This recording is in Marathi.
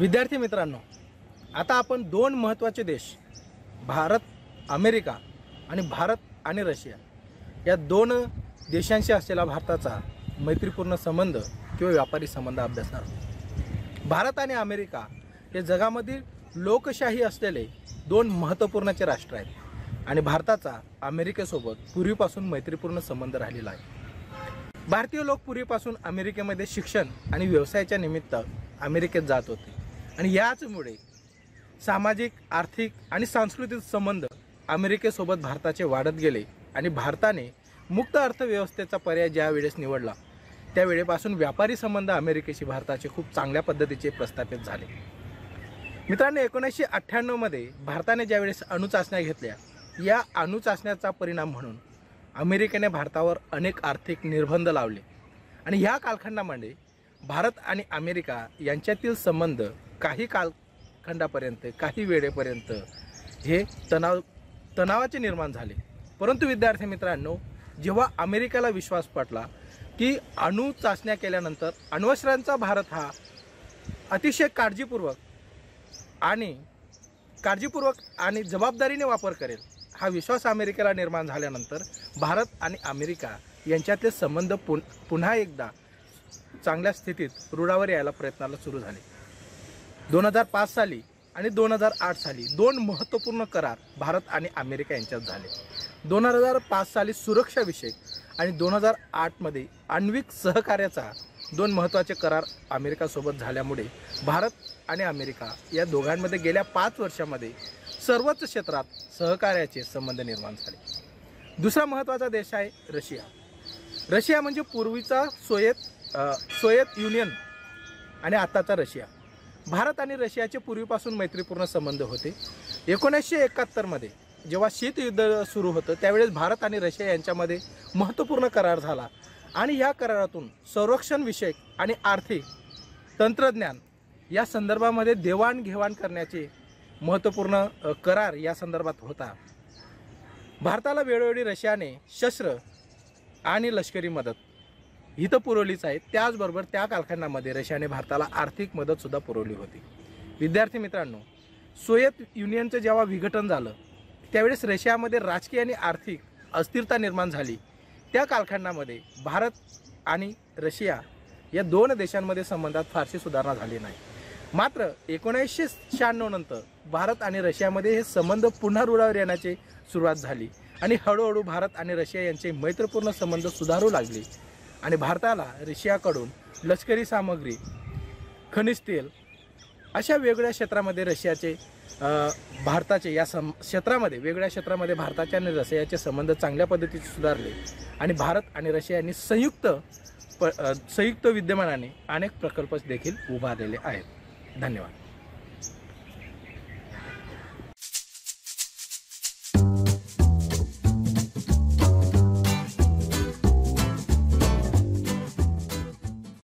विद्यार्थी मित्रांनो आता आपण दोन महत्त्वाचे देश भारत अमेरिका आणि भारत आणि रशिया या दोन देशांशी असलेला भारताचा मैत्रीपूर्ण संबंध किंवा व्यापारी संबंध अभ्यासणार भारत आणि अमेरिका हे जगामधील लोकशाही असलेले दोन महत्त्वपूर्णाचे राष्ट्र आहेत आणि भारताचा अमेरिकेसोबत पूर्वीपासून मैत्रीपूर्ण संबंध राहिलेला आहे भारतीय लोक पूर्वीपासून अमेरिकेमध्ये शिक्षण आणि व्यवसायाच्या निमित्त अमेरिकेत जात होते आणि याचमुळे सामाजिक आर्थिक आणि सांस्कृतिक संबंध अमेरिकेसोबत भारताचे वाढत गेले आणि भारताने मुक्त अर्थव्यवस्थेचा पर्याय ज्यावेळेस निवडला त्यावेळेपासून व्यापारी संबंध अमेरिकेशी भारताचे खूप चांगल्या पद्धतीचे प्रस्थापित झाले मित्रांनो एकोणीसशे अठ्ठ्याण्णवमध्ये भारताने ज्यावेळेस अणुचाचण्या घेतल्या या अणुचाचण्याचा परिणाम म्हणून अमेरिकेने भारतावर अनेक आर्थिक निर्बंध लावले आणि ह्या कालखंडामध्ये भारत आणि अमेरिका यांच्यातील संबंध काही कालखंडापर्यंत काही वेळेपर्यंत हे तणाव तणावाचे निर्माण झाले परंतु विद्यार्थी मित्रांनो जेव्हा अमेरिकेला विश्वास पटला की अणु चाचण्या केल्यानंतर अण्वस्त्रांचा भारत हा अतिशय काळजीपूर्वक आणि काळजीपूर्वक आणि जबाबदारीने वापर करेल हा विश्वास अमेरिकेला निर्माण झाल्यानंतर भारत आणि अमेरिका यांच्यातले संबंध पुन पुन्हा एकदा चांगल्या स्थितीत रुळावर यायला प्रयत्नाला सुरू झाले दोन हजार पाच साली आणि दोन हजार आठ साली दोन महत्त्वपूर्ण करार भारत आणि अमेरिका यांच्यात झाले दोन हजार पाच साली सुरक्षाविषयक आणि दोन हजार आठमध्ये आण्विक सहकार्याचा दोन महत्त्वाचे करार अमेरिकासोबत झाल्यामुळे भारत आणि अमेरिका या दोघांमध्ये गेल्या पाच वर्षामध्ये सर्वच क्षेत्रात सहकार्याचे संबंध निर्माण झाले दुसरा महत्त्वाचा देश आहे रशिया रशिया म्हणजे पूर्वीचा सोयत सोयत युनियन आणि आत्ताचा रशिया भारत आणि रशियाचे पूर्वीपासून मैत्रीपूर्ण संबंध होते एकोणीसशे एकाहत्तरमध्ये जेव्हा शीतयुद्ध सुरू होतं त्यावेळेस भारत आणि रशिया यांच्यामध्ये महत्त्वपूर्ण करार झाला आणि या करारातून संरक्षणविषयक आणि आर्थिक तंत्रज्ञान या संदर्भामध्ये देवाणघेवाण करण्याचे महत्त्वपूर्ण करार या संदर्भात होता भारताला वेळोवेळी रशियाने शस्त्र आणि लष्करी मदत इथं पुरवलीच आहे त्याचबरोबर त्या कालखंडामध्ये रशियाने भारताला आर्थिक मदतसुद्धा पुरवली होती विद्यार्थी मित्रांनो सोयत युनियनचं जेव्हा विघटन झालं त्यावेळेस रशियामध्ये राजकीय आणि आर्थिक अस्थिरता निर्माण झाली त्या कालखंडामध्ये भारत आणि रशिया या दोन देशांमध्ये संबंधात फारशी सुधारणा झाली नाही मात्र एकोणीसशे शहाण्णव नंतर भारत आणि रशियामध्ये हे संबंध पुन्हा रुळावर येण्याची सुरुवात झाली आणि हळूहळू भारत आणि रशिया यांचे मैत्रपूर्ण संबंध सुधारू लागले आणि भारताला रशियाकडून लष्करी सामग्री खनिज तेल अशा वेगळ्या क्षेत्रामध्ये रशियाचे भारताचे या सम क्षेत्रामध्ये वेगळ्या क्षेत्रामध्ये भारताचे आणि रशियाचे संबंध चांगल्या पद्धतीचे सुधारले आणि भारत आणि रशिया यांनी संयुक्त प संयुक्त विद्यमानाने अनेक प्रकल्प देखील उभारलेले आहेत धन्यवाद